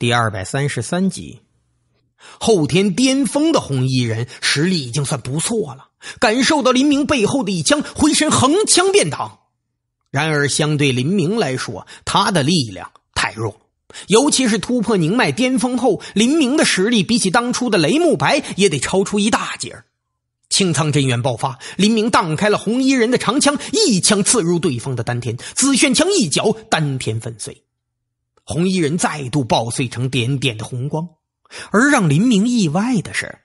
第二百三十三集，后天巅峰的红衣人实力已经算不错了。感受到林明背后的一枪，回身横枪便挡。然而，相对林明来说，他的力量太弱。尤其是突破宁脉巅峰后，林明的实力比起当初的雷慕白也得超出一大截儿。青苍真元爆发，林明荡开了红衣人的长枪，一枪刺入对方的丹田。紫炫枪一脚，丹田粉碎。红衣人再度爆碎成点点的红光，而让林明意外的是，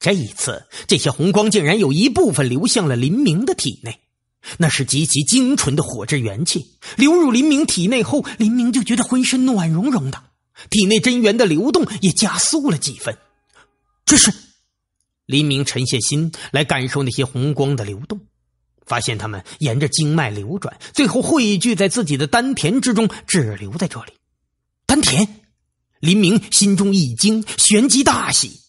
这一次这些红光竟然有一部分流向了林明的体内。那是极其精纯的火之元气流入林明体内后，林明就觉得浑身暖融融的，体内真元的流动也加速了几分。这是林明沉下心来感受那些红光的流动，发现它们沿着经脉流转，最后汇聚在自己的丹田之中，只留在这里。丹田，林明心中一惊，旋即大喜。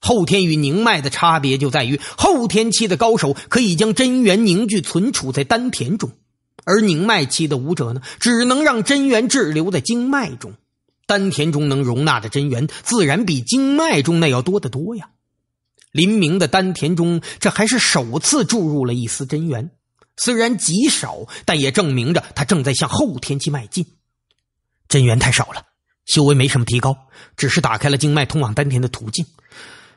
后天与凝脉的差别就在于，后天期的高手可以将真元凝聚存储在丹田中，而凝脉期的武者呢，只能让真元滞留在经脉中。丹田中能容纳的真元，自然比经脉中那要多得多呀。林明的丹田中，这还是首次注入了一丝真元，虽然极少，但也证明着他正在向后天期迈进。真元太少了。修为没什么提高，只是打开了经脉通往丹田的途径。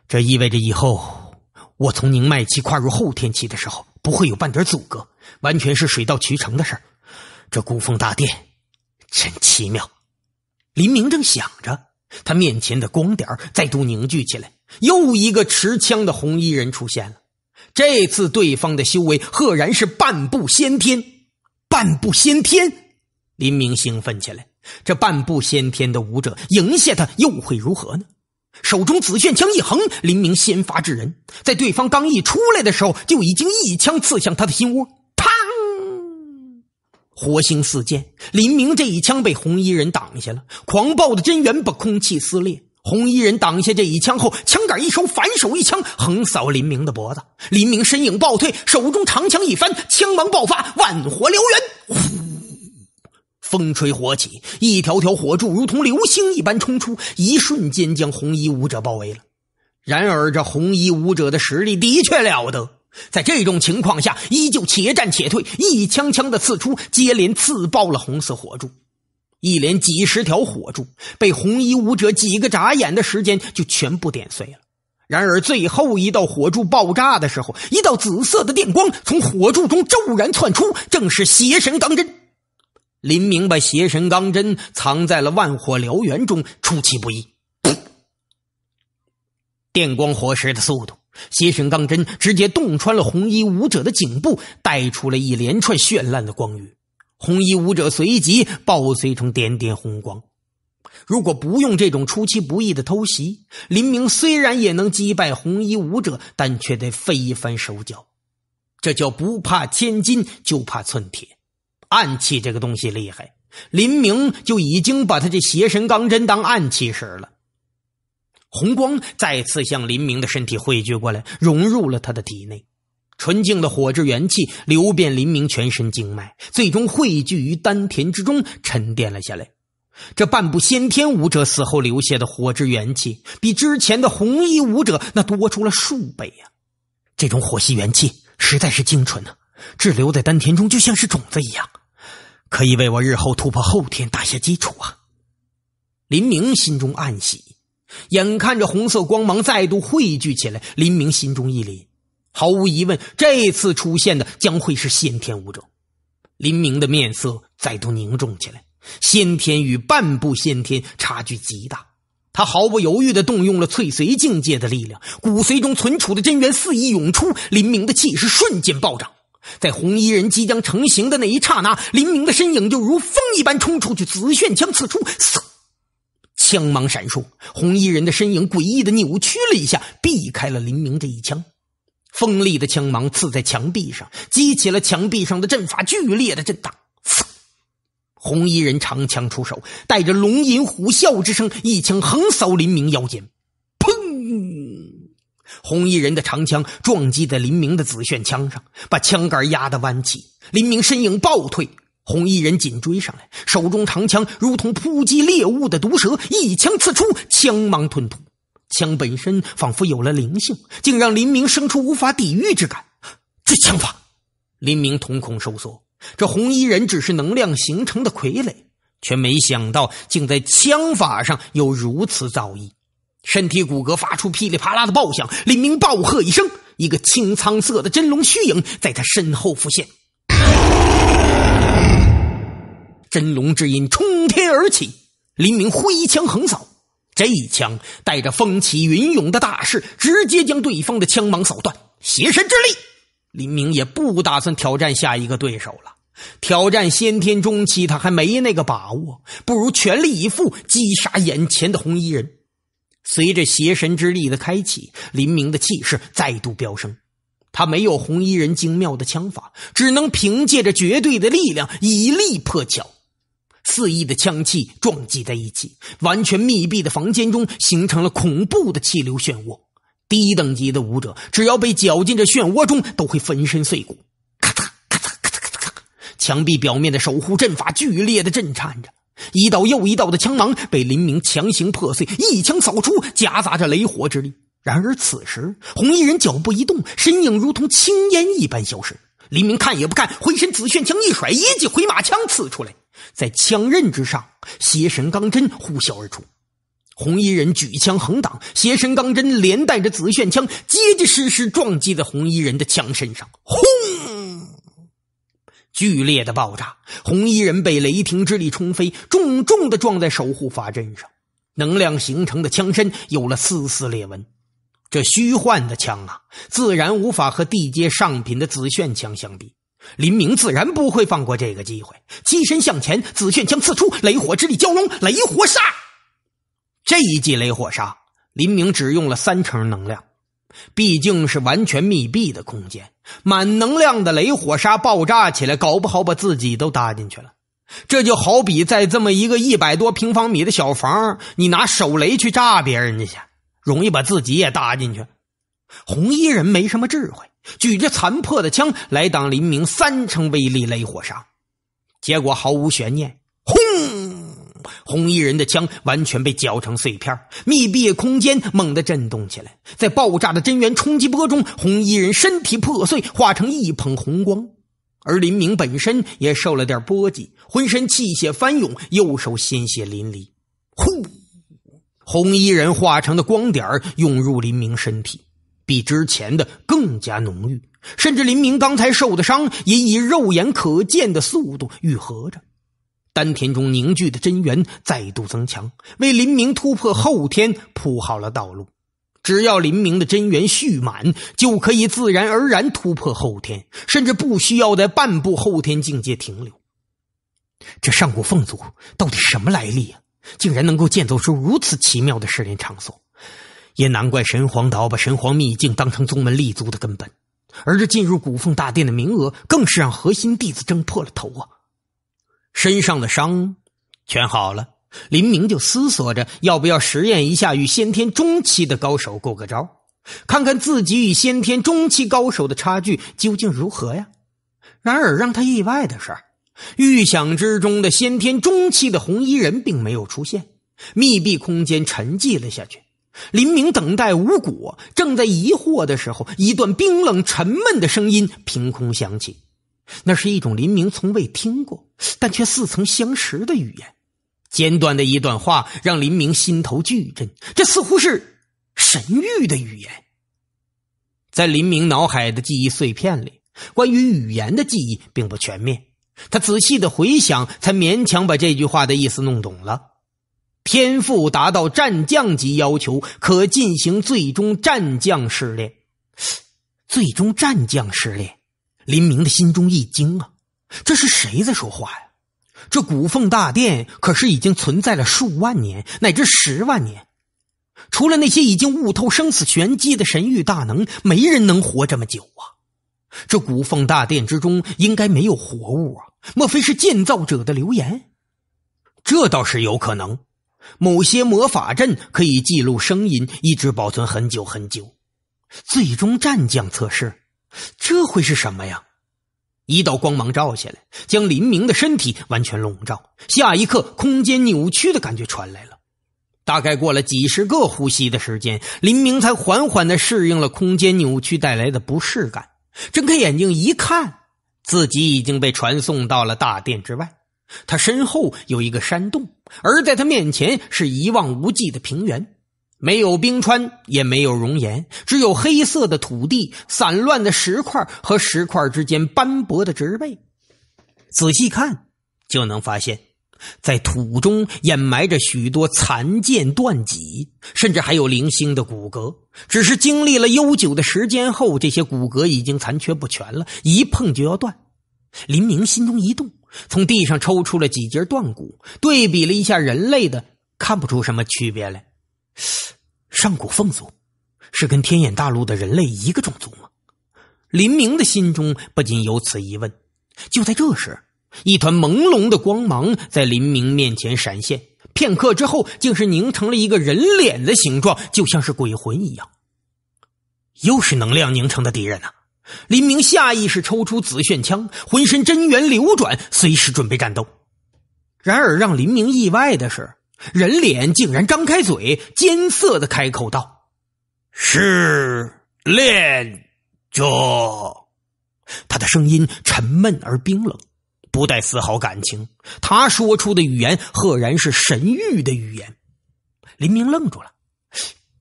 这意味着以后我从凝脉期跨入后天期的时候，不会有半点阻隔，完全是水到渠成的事儿。这古风大殿真奇妙！林明正想着，他面前的光点再度凝聚起来，又一个持枪的红衣人出现了。这次对方的修为赫然是半步先天，半步先天！林明兴奋起来。这半步先天的武者赢下他又会如何呢？手中紫炫枪一横，林明先发制人，在对方刚一出来的时候，就已经一枪刺向他的心窝。砰，火星四溅。林明这一枪被红衣人挡下了，狂暴的真元把空气撕裂。红衣人挡下这一枪后，枪杆一收，反手一枪横扫林明的脖子。林明身影暴退，手中长枪一翻，枪芒爆发，万火燎原。呼！风吹火起，一条条火柱如同流星一般冲出，一瞬间将红衣武者包围了。然而，这红衣武者的实力的确了得，在这种情况下，依旧且战且退，一枪枪的刺出，接连刺爆了红色火柱。一连几十条火柱被红衣武者几个眨眼的时间就全部点碎了。然而，最后一道火柱爆炸的时候，一道紫色的电光从火柱中骤然窜出，正是邪神钢针。林明把邪神钢针藏在了万火燎原中，出其不意。电光火石的速度，邪神钢针直接洞穿了红衣武者的颈部，带出了一连串绚烂的光晕。红衣武者随即爆碎成点点红光。如果不用这种出其不意的偷袭，林明虽然也能击败红衣武者，但却得费一番手脚。这叫不怕千金，就怕寸铁。暗器这个东西厉害，林明就已经把他这邪神钢针当暗器使了。红光再次向林明的身体汇聚过来，融入了他的体内。纯净的火之元气流遍林明全身经脉，最终汇聚于丹田之中，沉淀了下来。这半步先天武者死后留下的火之元气，比之前的红衣武者那多出了数倍呀！这种火系元气实在是精纯呐，滞留在丹田中就像是种子一样。可以为我日后突破后天打下基础啊！林明心中暗喜，眼看着红色光芒再度汇聚起来，林明心中一凛。毫无疑问，这次出现的将会是先天武者。林明的面色再度凝重起来。先天与半步先天差距极大，他毫不犹豫的动用了翠髓境界的力量，骨髓中存储的真元肆意涌出，林明的气势瞬间暴涨。在红衣人即将成型的那一刹那，林明的身影就如风一般冲出去，紫炫枪刺出，嗖，枪芒闪烁，红衣人的身影诡异的扭曲了一下，避开了林明这一枪。锋利的枪芒刺在墙壁上，激起了墙壁上的阵法剧烈的震荡。嗖，红衣人长枪出手，带着龙吟虎啸之声，一枪横扫林明腰间。红衣人的长枪撞击在林明的紫炫枪上，把枪杆压得弯起。林明身影暴退，红衣人紧追上来，手中长枪如同扑击猎物的毒蛇，一枪刺出，枪芒吞吐，枪本身仿佛有了灵性，竟让林明生出无法抵御之感。这枪法，林明瞳孔收缩。这红衣人只是能量形成的傀儡，却没想到竟在枪法上有如此造诣。身体骨骼发出噼里啪啦的爆响，林明暴喝一声，一个青苍色的真龙虚影在他身后浮现。真龙之音冲天而起，林明挥枪横扫，这一枪带着风起云涌的大势，直接将对方的枪芒扫断。邪神之力，林明也不打算挑战下一个对手了，挑战先天中期他还没那个把握，不如全力以赴击杀眼前的红衣人。随着邪神之力的开启，林明的气势再度飙升。他没有红衣人精妙的枪法，只能凭借着绝对的力量以力破巧。肆意的枪气撞击在一起，完全密闭的房间中形成了恐怖的气流漩涡。低等级的武者只要被搅进这漩涡中，都会粉身碎骨。咔嚓咔嚓咔嚓咔嚓咔！墙壁表面的守护阵法剧烈的震颤着。一道又一道的枪芒被林明强行破碎，一枪扫出，夹杂着雷火之力。然而此时，红衣人脚步一动，身影如同青烟一般消失。林明看也不看，回身紫炫枪一甩，一记回马枪刺出来，在枪刃之上，邪神钢针呼啸而出。红衣人举枪横挡，邪神钢针连带着紫炫枪结结实实撞击在红衣人的枪身上，轰！剧烈的爆炸，红衣人被雷霆之力冲飞，重重的撞在守护法阵上，能量形成的枪身有了丝丝裂纹。这虚幻的枪啊，自然无法和地阶上品的紫炫枪相比。林明自然不会放过这个机会，欺身向前，紫炫枪刺出，雷火之力蛟龙雷火杀。这一记雷火杀，林明只用了三成能量。毕竟是完全密闭的空间，满能量的雷火沙爆炸起来，搞不好把自己都搭进去了。这就好比在这么一个一百多平方米的小房，你拿手雷去炸别人家去，容易把自己也搭进去。红衣人没什么智慧，举着残破的枪来挡林明三成威力雷火沙，结果毫无悬念，轰！红衣人的枪完全被绞成碎片，密闭空间猛地震动起来。在爆炸的真元冲击波中，红衣人身体破碎，化成一捧红光，而林明本身也受了点波及，浑身气血翻涌，右手鲜血淋漓。呼，红衣人化成的光点涌入林明身体，比之前的更加浓郁，甚至林明刚才受的伤也以肉眼可见的速度愈合着。丹田中凝聚的真元再度增强，为林明突破后天铺好了道路。只要林明的真元蓄满，就可以自然而然突破后天，甚至不需要在半步后天境界停留。这上古凤族到底什么来历啊？竟然能够建造出如此奇妙的试炼场所，也难怪神皇岛把神皇秘境当成宗门立足的根本。而这进入古凤大殿的名额，更是让核心弟子争破了头啊！身上的伤全好了，林明就思索着要不要实验一下与先天中期的高手过个招，看看自己与先天中期高手的差距究竟如何呀？然而让他意外的是，预想之中的先天中期的红衣人并没有出现，密闭空间沉寂了下去。林明等待无果，正在疑惑的时候，一段冰冷沉闷的声音凭空响起。那是一种林明从未听过，但却似曾相识的语言。简短的一段话，让林明心头巨震。这似乎是神域的语言。在林明脑海的记忆碎片里，关于语言的记忆并不全面。他仔细的回想，才勉强把这句话的意思弄懂了。天赋达到战将级要求，可进行最终战将试炼。最终战将试炼。林明的心中一惊啊！这是谁在说话呀？这古凤大殿可是已经存在了数万年，乃至十万年。除了那些已经悟透生死玄机的神域大能，没人能活这么久啊！这古凤大殿之中应该没有活物啊？莫非是建造者的留言？这倒是有可能。某些魔法阵可以记录声音，一直保存很久很久。最终战将测试。这会是什么呀？一道光芒照下来，将林明的身体完全笼罩。下一刻，空间扭曲的感觉传来了。大概过了几十个呼吸的时间，林明才缓缓的适应了空间扭曲带来的不适感。睁开眼睛一看，自己已经被传送到了大殿之外。他身后有一个山洞，而在他面前是一望无际的平原。没有冰川，也没有熔岩，只有黑色的土地、散乱的石块和石块之间斑驳的植被。仔细看，就能发现，在土中掩埋着许多残剑断脊，甚至还有零星的骨骼。只是经历了悠久的时间后，这些骨骼已经残缺不全了，一碰就要断。林明心中一动，从地上抽出了几节断骨，对比了一下人类的，看不出什么区别来。上古凤族是跟天眼大陆的人类一个种族吗？林明的心中不禁有此疑问。就在这时，一团朦胧的光芒在林明面前闪现，片刻之后，竟是凝成了一个人脸的形状，就像是鬼魂一样。又是能量凝成的敌人呐！林明下意识抽出紫炫枪，浑身真元流转，随时准备战斗。然而，让林明意外的是。人脸竟然张开嘴，艰涩的开口道：“是恋者。”他的声音沉闷而冰冷，不带丝毫感情。他说出的语言赫然是神域的语言。林明愣住了，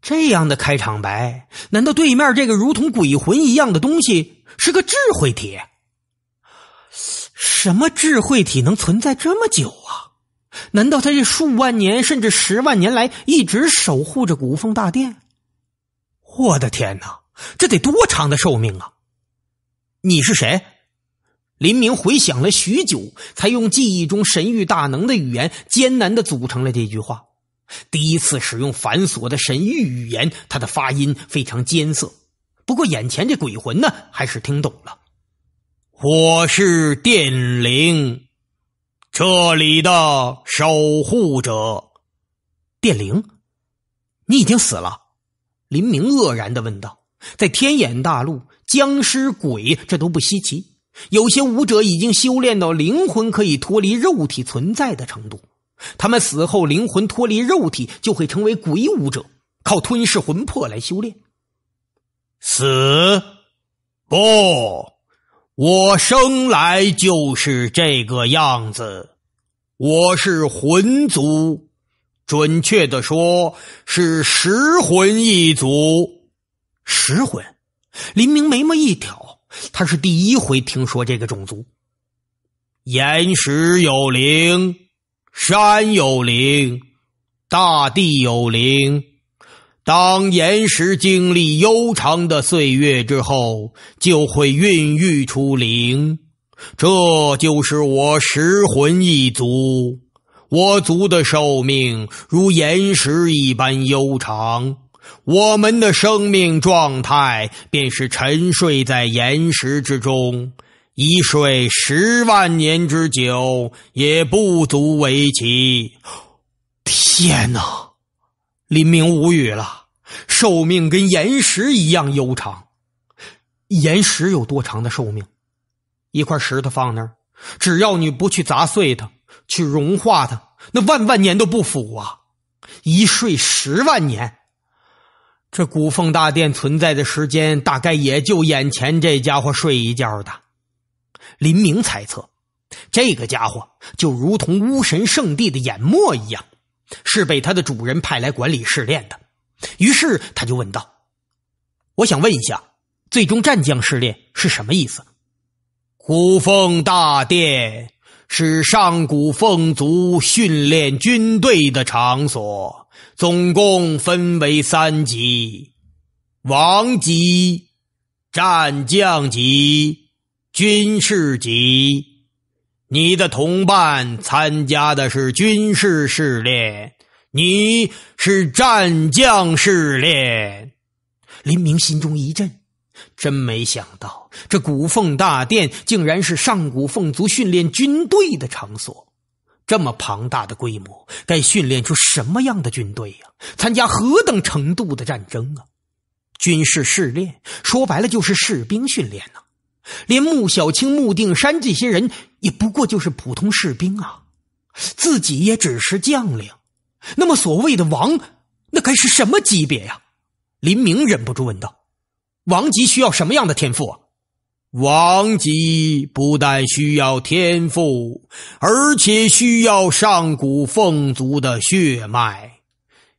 这样的开场白，难道对面这个如同鬼魂一样的东西是个智慧体？什么智慧体能存在这么久？难道他这数万年甚至十万年来一直守护着古风大殿？我的天哪，这得多长的寿命啊！你是谁？林明回想了许久，才用记忆中神域大能的语言艰难的组成了这句话。第一次使用繁琐的神域语言，他的发音非常艰涩。不过眼前这鬼魂呢，还是听懂了。我是殿灵。这里的守护者，电灵，你已经死了。林明愕然的问道：“在天眼大陆，僵尸、鬼这都不稀奇。有些武者已经修炼到灵魂可以脱离肉体存在的程度，他们死后灵魂脱离肉体，就会成为鬼武者，靠吞噬魂魄来修炼。”死不。我生来就是这个样子，我是魂族，准确的说是石魂一族。石魂，林明眉毛一挑，他是第一回听说这个种族。岩石有灵，山有灵，大地有灵。当岩石经历悠长的岁月之后，就会孕育出灵。这就是我石魂一族。我族的寿命如岩石一般悠长，我们的生命状态便是沉睡在岩石之中，一睡十万年之久也不足为奇。天哪！林明无语了。寿命跟岩石一样悠长，岩石有多长的寿命？一块石头放那儿，只要你不去砸碎它，去融化它，那万万年都不腐啊！一睡十万年，这古凤大殿存在的时间大概也就眼前这家伙睡一觉的。林明猜测，这个家伙就如同巫神圣地的眼墨一样，是被他的主人派来管理试炼的。于是他就问道：“我想问一下，最终战将试炼是什么意思？”古凤大殿是上古凤族训练军队的场所，总共分为三级：王级、战将级、军事级。你的同伴参加的是军事试炼。你是战将试练，林明心中一震，真没想到这古凤大殿竟然是上古凤族训练军队的场所。这么庞大的规模，该训练出什么样的军队呀？参加何等程度的战争啊？军事试炼说白了就是士兵训练呢，连穆小青、穆定山这些人也不过就是普通士兵啊，自己也只是将领。那么，所谓的王，那该是什么级别呀？林明忍不住问道：“王级需要什么样的天赋？”啊？”王级不但需要天赋，而且需要上古凤族的血脉。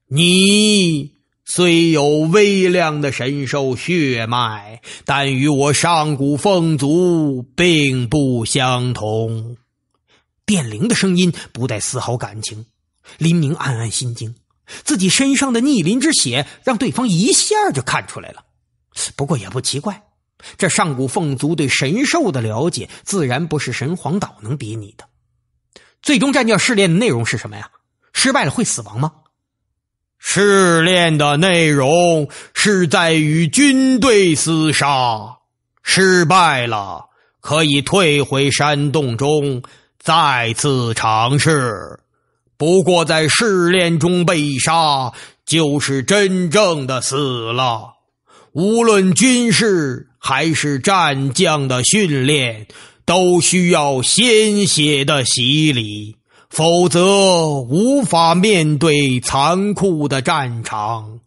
你虽有微量的神兽血脉，但与我上古凤族并不相同。电铃的声音不带丝毫感情。林明暗暗心惊，自己身上的逆鳞之血让对方一下就看出来了。不过也不奇怪，这上古凤族对神兽的了解自然不是神皇岛能比拟的。最终战教试炼的内容是什么呀？失败了会死亡吗？试炼的内容是在与军队厮杀，失败了可以退回山洞中再次尝试。不过，在试炼中被杀，就是真正的死了。无论军事还是战将的训练，都需要鲜血的洗礼，否则无法面对残酷的战场。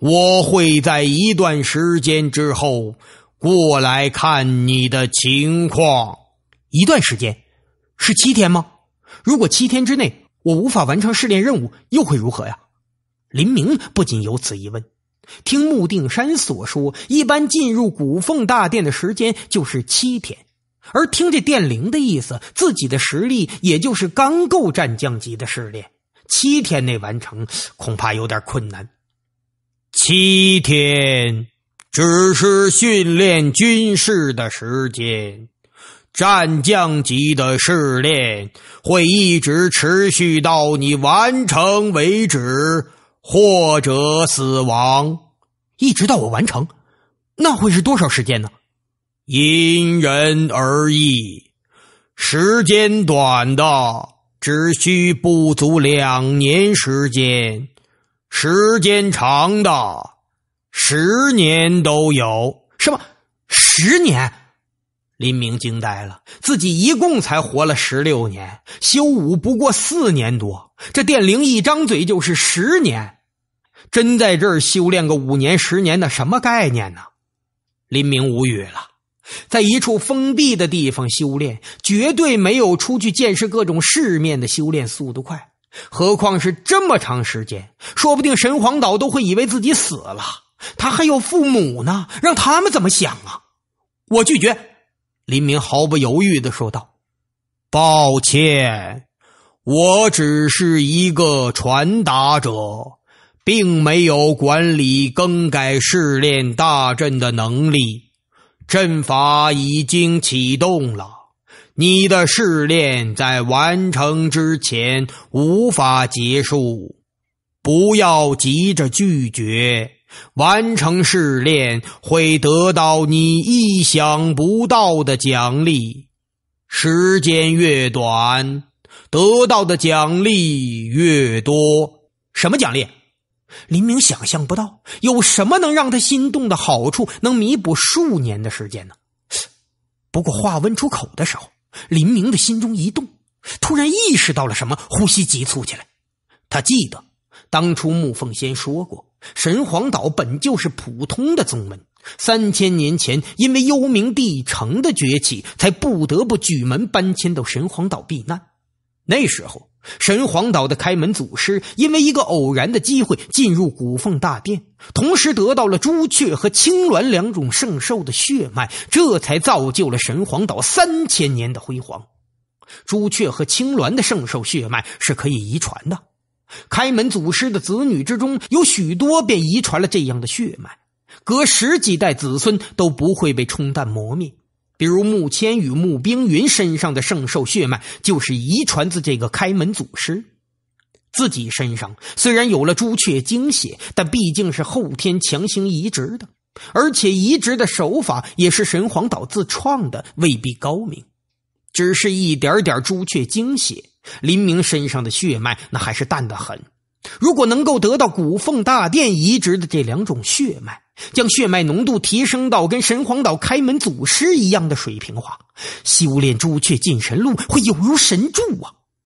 我会在一段时间之后过来看你的情况。一段时间，是七天吗？如果七天之内。我无法完成试炼任务，又会如何呀？林明不仅有此疑问，听穆定山所说，一般进入古凤大殿的时间就是七天，而听这殿铃的意思，自己的实力也就是刚够战将级的试炼，七天内完成恐怕有点困难。七天只是训练军事的时间。战将级的试炼会一直持续到你完成为止，或者死亡。一直到我完成，那会是多少时间呢？因人而异，时间短的只需不足两年时间，时间长的十年都有。什么十年？林明惊呆了，自己一共才活了十六年，修武不过四年多，这电灵一张嘴就是十年，真在这儿修炼个五年、十年的什么概念呢？林明无语了，在一处封闭的地方修炼，绝对没有出去见识各种世面的修炼速度快，何况是这么长时间，说不定神皇岛都会以为自己死了，他还有父母呢，让他们怎么想啊？我拒绝。林明毫不犹豫的说道：“抱歉，我只是一个传达者，并没有管理、更改试炼大阵的能力。阵法已经启动了，你的试炼在完成之前无法结束。不要急着拒绝。”完成试炼会得到你意想不到的奖励，时间越短，得到的奖励越多。什么奖励？林明想象不到，有什么能让他心动的好处能弥补数年的时间呢？不过话问出口的时候，林明的心中一动，突然意识到了什么，呼吸急促起来。他记得当初木凤仙说过。神皇岛本就是普通的宗门，三千年前因为幽冥帝城的崛起，才不得不举门搬迁到神皇岛避难。那时候，神皇岛的开门祖师因为一个偶然的机会进入古凤大殿，同时得到了朱雀和青鸾两种圣兽的血脉，这才造就了神皇岛三千年的辉煌。朱雀和青鸾的圣兽血脉是可以遗传的。开门祖师的子女之中，有许多便遗传了这样的血脉，隔十几代子孙都不会被冲淡磨灭。比如穆千羽、穆冰云身上的圣兽血脉，就是遗传自这个开门祖师。自己身上虽然有了朱雀精血，但毕竟是后天强行移植的，而且移植的手法也是神皇岛自创的，未必高明，只是一点点朱雀精血。林明身上的血脉，那还是淡的很。如果能够得到古凤大殿移植的这两种血脉，将血脉浓度提升到跟神皇岛开门祖师一样的水平，话修炼朱雀进神路，会有如神助啊！